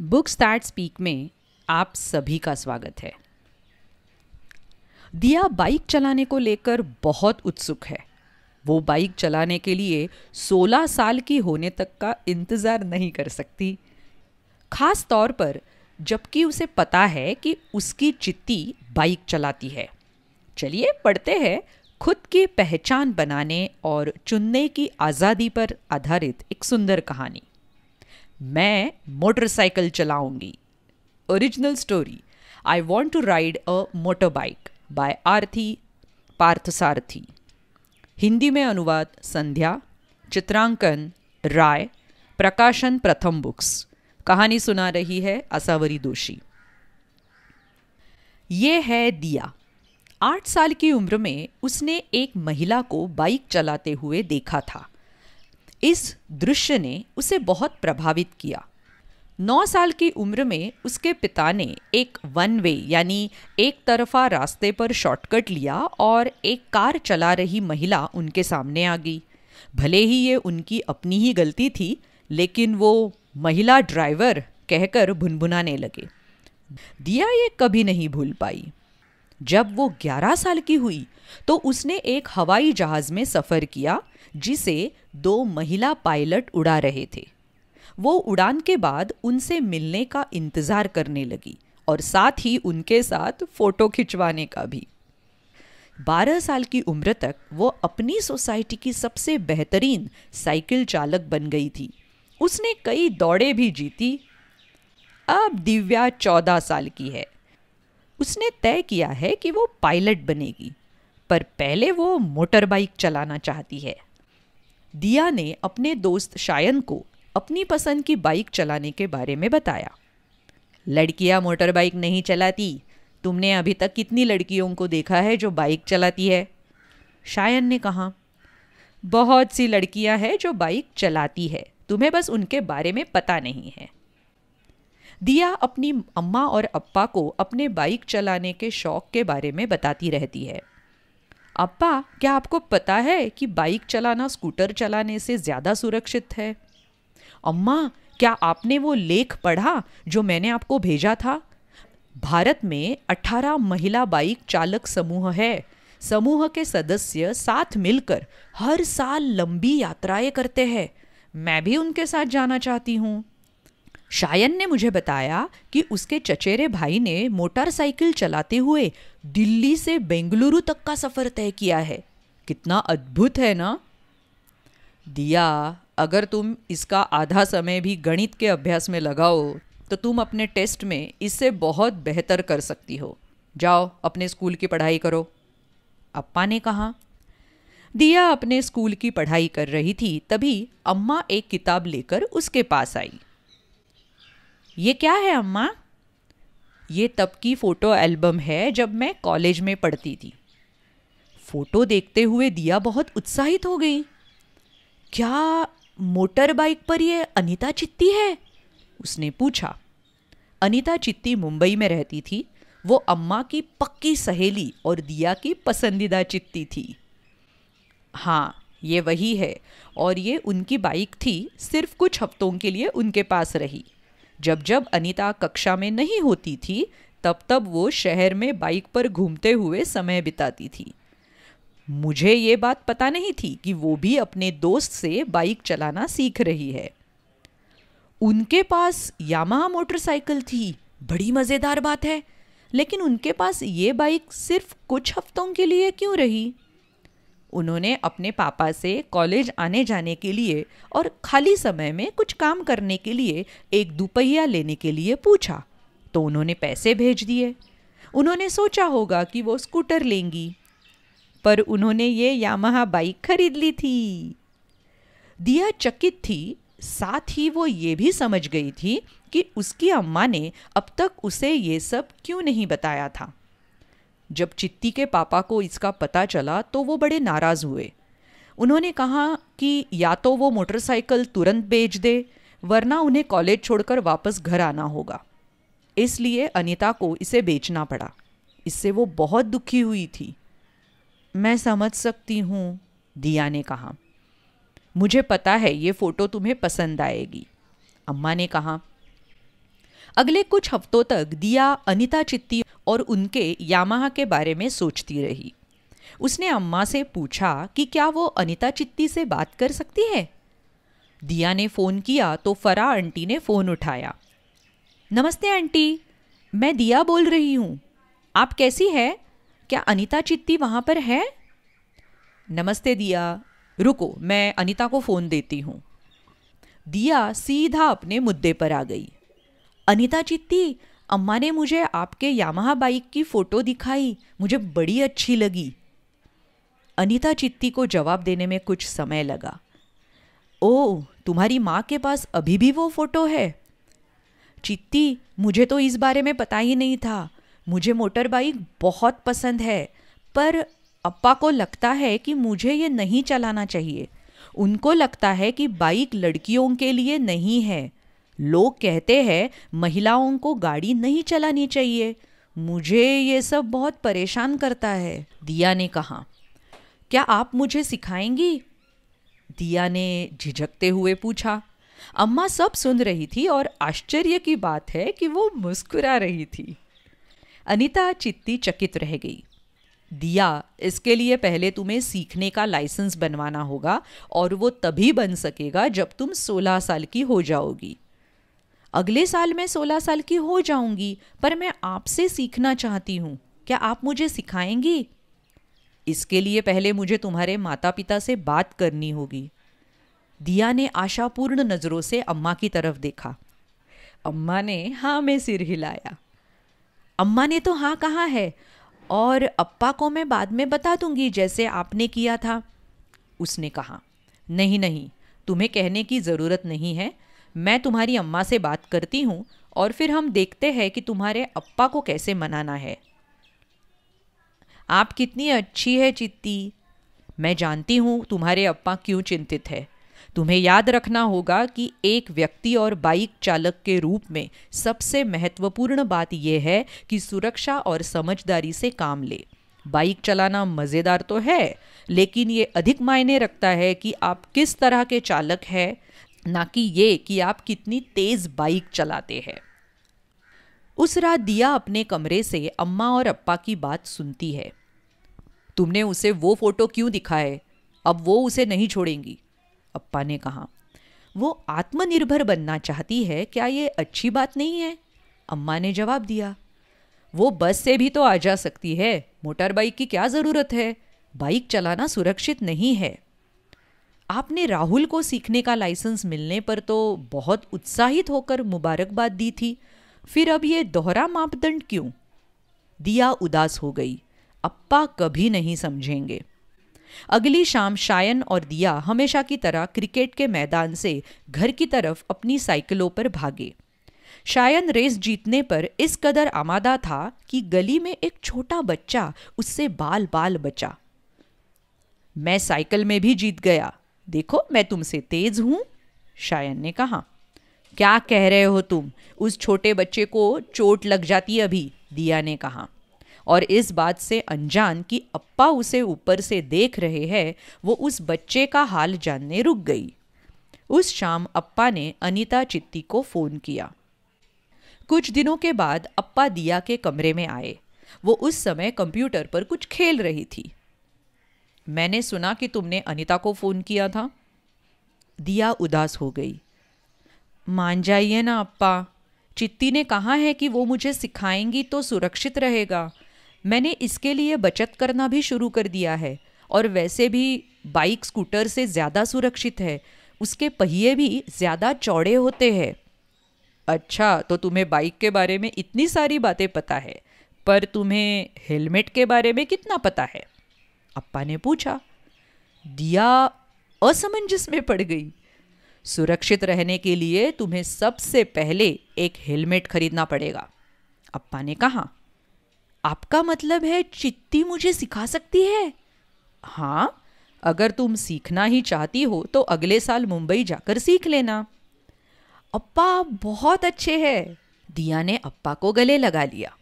book start speak में आप सभी का स्वागत है दिया बाइक चलाने को लेकर बहुत उत्सुक है वो बाइक चलाने के लिए 16 साल की होने तक का इंतज़ार नहीं कर सकती खास तौर पर जबकि उसे पता है कि उसकी चित्ती बाइक चलाती है चलिए पढ़ते हैं खुद की पहचान बनाने और चुनने की आज़ादी पर आधारित एक सुंदर कहानी मैं मोटरसाइकिल चलाऊंगी original story I want to ride a motor bike by Aarthi Parthasarathy Hindi में अनुवाद संध्या चित्रांकन राय प्रकाशन प्रथम बुक्स कहानी सुना रही है असावरी दोषी ये है दिया आठ साल की उम्र में उसने एक महिला को बाइक चलाते हुए देखा था इस दृश्य ने उसे बहुत प्रभावित किया नौ साल की उम्र में उसके पिता ने एक वन वे यानी एक तरफा रास्ते पर शॉर्टकट लिया और एक कार चला रही महिला उनके सामने आ गई भले ही ये उनकी अपनी ही गलती थी लेकिन वो महिला ड्राइवर कहकर भुनभुनाने लगे दिया ये कभी नहीं भूल पाई जब वो 11 साल की हुई तो उसने एक हवाई जहाज़ में सफ़र किया जिसे दो महिला पायलट उड़ा रहे थे वो उड़ान के बाद उनसे मिलने का इंतज़ार करने लगी और साथ ही उनके साथ फ़ोटो खिंचवाने का भी बारह साल की उम्र तक वो अपनी सोसाइटी की सबसे बेहतरीन साइकिल चालक बन गई थी उसने कई दौड़े भी जीती अब दिव्या चौदह साल की है उसने तय किया है कि वो पायलट बनेगी पर पहले वो मोटर बाइक चलाना चाहती है दिया ने अपने दोस्त शायन को अपनी पसंद की बाइक चलाने के बारे में बताया लड़कियां मोटर बाइक नहीं चलाती तुमने अभी तक कितनी लड़कियों को देखा है जो बाइक चलाती है शायन ने कहा बहुत सी लड़कियां हैं जो बाइक चलाती है तुम्हें बस उनके बारे में पता नहीं है दिया अपनी अम्मा और अप्पा को अपने बाइक चलाने के शौक के बारे में बताती रहती है अपा क्या आपको पता है कि बाइक चलाना स्कूटर चलाने से ज़्यादा सुरक्षित है अम्मा क्या आपने वो लेख पढ़ा जो मैंने आपको भेजा था भारत में 18 महिला बाइक चालक समूह है समूह के सदस्य साथ मिलकर हर साल लंबी यात्राएं करते हैं मैं भी उनके साथ जाना चाहती हूँ शायन ने मुझे बताया कि उसके चचेरे भाई ने मोटरसाइकिल चलाते हुए दिल्ली से बेंगलुरु तक का सफ़र तय किया है कितना अद्भुत है ना दिया अगर तुम इसका आधा समय भी गणित के अभ्यास में लगाओ तो तुम अपने टेस्ट में इससे बहुत बेहतर कर सकती हो जाओ अपने स्कूल की पढ़ाई करो अप्पा ने कहा दिया अपने स्कूल की पढ़ाई कर रही थी तभी अम्मा एक किताब लेकर उसके पास आई ये क्या है अम्मा ये तब की फ़ोटो एल्बम है जब मैं कॉलेज में पढ़ती थी फ़ोटो देखते हुए दिया बहुत उत्साहित हो गई क्या मोटर बाइक पर ये अनीता चित्ती है उसने पूछा अनीता चित्ती मुंबई में रहती थी वो अम्मा की पक्की सहेली और दिया की पसंदीदा चित्ती थी हाँ ये वही है और ये उनकी बाइक थी सिर्फ कुछ हफ्तों के लिए उनके पास रही जब जब अनीता कक्षा में नहीं होती थी तब तब वो शहर में बाइक पर घूमते हुए समय बिताती थी मुझे ये बात पता नहीं थी कि वो भी अपने दोस्त से बाइक चलाना सीख रही है उनके पास यामा मोटरसाइकिल थी बड़ी मज़ेदार बात है लेकिन उनके पास ये बाइक सिर्फ कुछ हफ्तों के लिए क्यों रही उन्होंने अपने पापा से कॉलेज आने जाने के लिए और खाली समय में कुछ काम करने के लिए एक दुपहिया लेने के लिए पूछा तो उन्होंने पैसे भेज दिए उन्होंने सोचा होगा कि वो स्कूटर लेंगी पर उन्होंने ये यामाहा बाइक खरीद ली थी दिया चकित थी साथ ही वो ये भी समझ गई थी कि उसकी अम्मा ने अब तक उसे ये सब क्यों नहीं बताया था जब चित्ती के पापा को इसका पता चला तो वो बड़े नाराज़ हुए उन्होंने कहा कि या तो वो मोटरसाइकिल तुरंत बेच दे वरना उन्हें कॉलेज छोड़कर वापस घर आना होगा इसलिए अनिता को इसे बेचना पड़ा इससे वो बहुत दुखी हुई थी मैं समझ सकती हूँ दिया ने कहा मुझे पता है ये फ़ोटो तुम्हें पसंद आएगी अम्मा ने कहा अगले कुछ हफ्तों तक दिया अनिता चित्ती और उनके यामाहा के बारे में सोचती रही उसने अम्मा से पूछा कि क्या वो अनिता चित्ती से बात कर सकती है दिया ने फ़ोन किया तो फरा आंटी ने फ़ोन उठाया नमस्ते आंटी मैं दिया बोल रही हूँ आप कैसी है क्या अनिता चित्ती वहाँ पर है नमस्ते दिया रुको मैं अनिता को फ़ोन देती हूँ दिया सीधा अपने मुद्दे पर आ गई अनिता चित्ती अम्मा ने मुझे आपके यामाहा बाइक की फ़ोटो दिखाई मुझे बड़ी अच्छी लगी अनिता चित्ती को जवाब देने में कुछ समय लगा ओ तुम्हारी माँ के पास अभी भी वो फ़ोटो है चित्ती मुझे तो इस बारे में पता ही नहीं था मुझे मोटर बाइक बहुत पसंद है पर अप्पा को लगता है कि मुझे ये नहीं चलाना चाहिए उनको लगता है कि बाइक लड़कियों के लिए नहीं है लोग कहते हैं महिलाओं को गाड़ी नहीं चलानी चाहिए मुझे ये सब बहुत परेशान करता है दिया ने कहा क्या आप मुझे सिखाएंगी दिया ने झिझकते हुए पूछा अम्मा सब सुन रही थी और आश्चर्य की बात है कि वो मुस्कुरा रही थी अनिता चित्ती चकित रह गई दिया इसके लिए पहले तुम्हें सीखने का लाइसेंस बनवाना होगा और वो तभी बन सकेगा जब तुम 16 साल की हो जाओगी अगले साल मैं सोलह साल की हो जाऊंगी पर मैं आपसे सीखना चाहती हूँ क्या आप मुझे सिखाएंगी इसके लिए पहले मुझे तुम्हारे माता पिता से बात करनी होगी दिया ने आशापूर्ण नज़रों से अम्मा की तरफ देखा अम्मा ने हाँ में सिर हिलाया अम्मा ने तो हाँ कहा है और अप्पा को मैं बाद में बता दूंगी जैसे आपने किया था उसने कहा नहीं नहीं तुम्हें कहने की ज़रूरत नहीं है मैं तुम्हारी अम्मा से बात करती हूँ और फिर हम देखते हैं कि तुम्हारे अप्पा को कैसे मनाना है आप कितनी अच्छी है चित्ती मैं जानती हूँ तुम्हारे अप्पा क्यों चिंतित है तुम्हें याद रखना होगा कि एक व्यक्ति और बाइक चालक के रूप में सबसे महत्वपूर्ण बात यह है कि सुरक्षा और समझदारी से काम ले बाइक चलाना मज़ेदार तो है लेकिन ये अधिक मायने रखता है कि आप किस तरह के चालक हैं ना कि ये कि आप कितनी तेज़ बाइक चलाते हैं उस रात दिया अपने कमरे से अम्मा और अप्पा की बात सुनती है तुमने उसे वो फ़ोटो क्यों दिखाए अब वो उसे नहीं छोड़ेंगी अप्पा ने कहा वो आत्मनिर्भर बनना चाहती है क्या ये अच्छी बात नहीं है अम्मा ने जवाब दिया वो बस से भी तो आ जा सकती है मोटर बाइक की क्या ज़रूरत है बाइक चलाना सुरक्षित नहीं है आपने राहुल को सीखने का लाइसेंस मिलने पर तो बहुत उत्साहित होकर मुबारकबाद दी थी फिर अब ये दोहरा मापदंड क्यों दिया उदास हो गई अप्पा कभी नहीं समझेंगे अगली शाम शायन और दिया हमेशा की तरह क्रिकेट के मैदान से घर की तरफ अपनी साइकिलों पर भागे शायन रेस जीतने पर इस कदर आमादा था कि गली में एक छोटा बच्चा उससे बाल बाल बचा मैं साइकिल में भी जीत गया देखो मैं तुमसे तेज हूँ शायन ने कहा क्या कह रहे हो तुम उस छोटे बच्चे को चोट लग जाती अभी दिया ने कहा और इस बात से अनजान कि अप्पा उसे ऊपर से देख रहे हैं वो उस बच्चे का हाल जानने रुक गई उस शाम अप्पा ने अनीता चित्ती को फ़ोन किया कुछ दिनों के बाद अप्पा दिया के कमरे में आए वो उस समय कंप्यूटर पर कुछ खेल रही थी मैंने सुना कि तुमने अनिता को फ़ोन किया था दिया उदास हो गई मान जाइए ना अप्पा चित्ती ने कहा है कि वो मुझे सिखाएंगी तो सुरक्षित रहेगा मैंने इसके लिए बचत करना भी शुरू कर दिया है और वैसे भी बाइक स्कूटर से ज़्यादा सुरक्षित है उसके पहिए भी ज़्यादा चौड़े होते हैं अच्छा तो तुम्हें बाइक के बारे में इतनी सारी बातें पता है पर तुम्हें हेलमेट के बारे में कितना पता है अप्पा ने पूछा दिया असमंजस में पड़ गई सुरक्षित रहने के लिए तुम्हें सबसे पहले एक हेलमेट खरीदना पड़ेगा अप्पा ने कहा आपका मतलब है चित्ती मुझे सिखा सकती है हाँ अगर तुम सीखना ही चाहती हो तो अगले साल मुंबई जाकर सीख लेना अप्पा बहुत अच्छे हैं दिया ने अप्पा को गले लगा लिया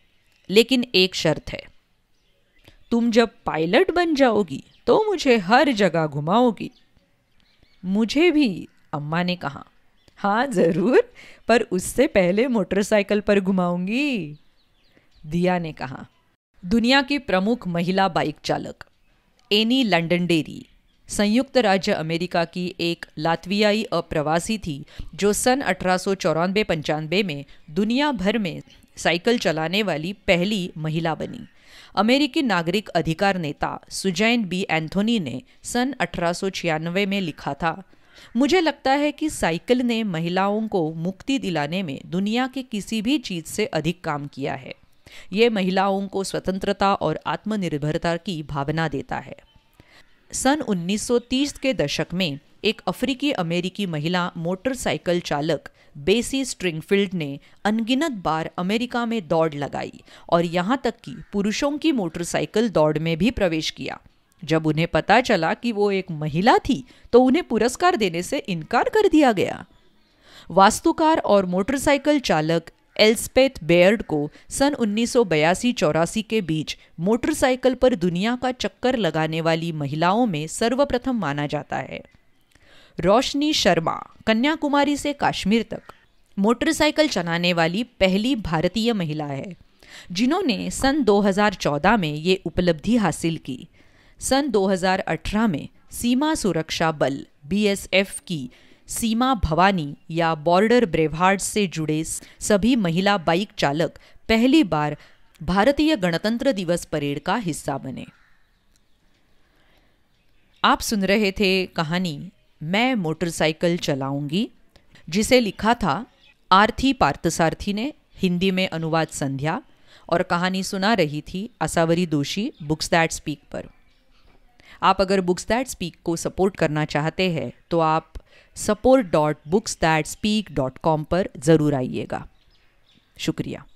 लेकिन एक शर्त है तुम जब पायलट बन जाओगी तो मुझे हर जगह घुमाओगी मुझे भी अम्मा ने कहा हाँ ज़रूर पर उससे पहले मोटरसाइकिल पर घुमाऊंगी दिया ने कहा दुनिया की प्रमुख महिला बाइक चालक एनी लंडन डेरी संयुक्त राज्य अमेरिका की एक लातवियाई अप्रवासी थी जो सन अठारह सौ में दुनिया भर में साइकिल चलाने वाली पहली महिला बनी अमेरिकी नागरिक अधिकार नेता सुजैन बी एंथोनी ने सन अठारह में लिखा था मुझे लगता है कि साइकिल ने महिलाओं को मुक्ति दिलाने में दुनिया के किसी भी चीज से अधिक काम किया है ये महिलाओं को स्वतंत्रता और आत्मनिर्भरता की भावना देता है सन 1930 के दशक में एक अफ्रीकी अमेरिकी महिला मोटरसाइकिल चालक बेसी स्ट्रिंगफील्ड ने अनगिनत बार अमेरिका में दौड़ लगाई और यहाँ तक कि पुरुषों की मोटरसाइकिल दौड़ में भी प्रवेश किया जब उन्हें पता चला कि वो एक महिला थी तो उन्हें पुरस्कार देने से इनकार कर दिया गया वास्तुकार और मोटरसाइकिल चालक एल्सपेथ बेयर्ड को सन उन्नीस चौरासी के बीच मोटरसाइकिल पर दुनिया का चक्कर लगाने वाली महिलाओं में सर्वप्रथम माना जाता है रोशनी शर्मा कन्याकुमारी से कश्मीर तक मोटरसाइकिल चलाने वाली पहली भारतीय महिला है जिन्होंने सन 2014 में ये उपलब्धि हासिल की सन 2018 में सीमा सुरक्षा बल बीएसएफ की सीमा भवानी या बॉर्डर ब्रेवहार्ड से जुड़े सभी महिला बाइक चालक पहली बार भारतीय गणतंत्र दिवस परेड का हिस्सा बने आप सुन रहे थे कहानी मैं मोटरसाइकिल चलाऊंगी जिसे लिखा था आरथी पार्थसारथी ने हिंदी में अनुवाद संध्या और कहानी सुना रही थी असावरी दोषी बुक्स दैट स्पीक पर आप अगर बुक्स दैट स्पीक को सपोर्ट करना चाहते हैं तो आप support dot books that speak dot com पर ज़रूर आइएगा शुक्रिया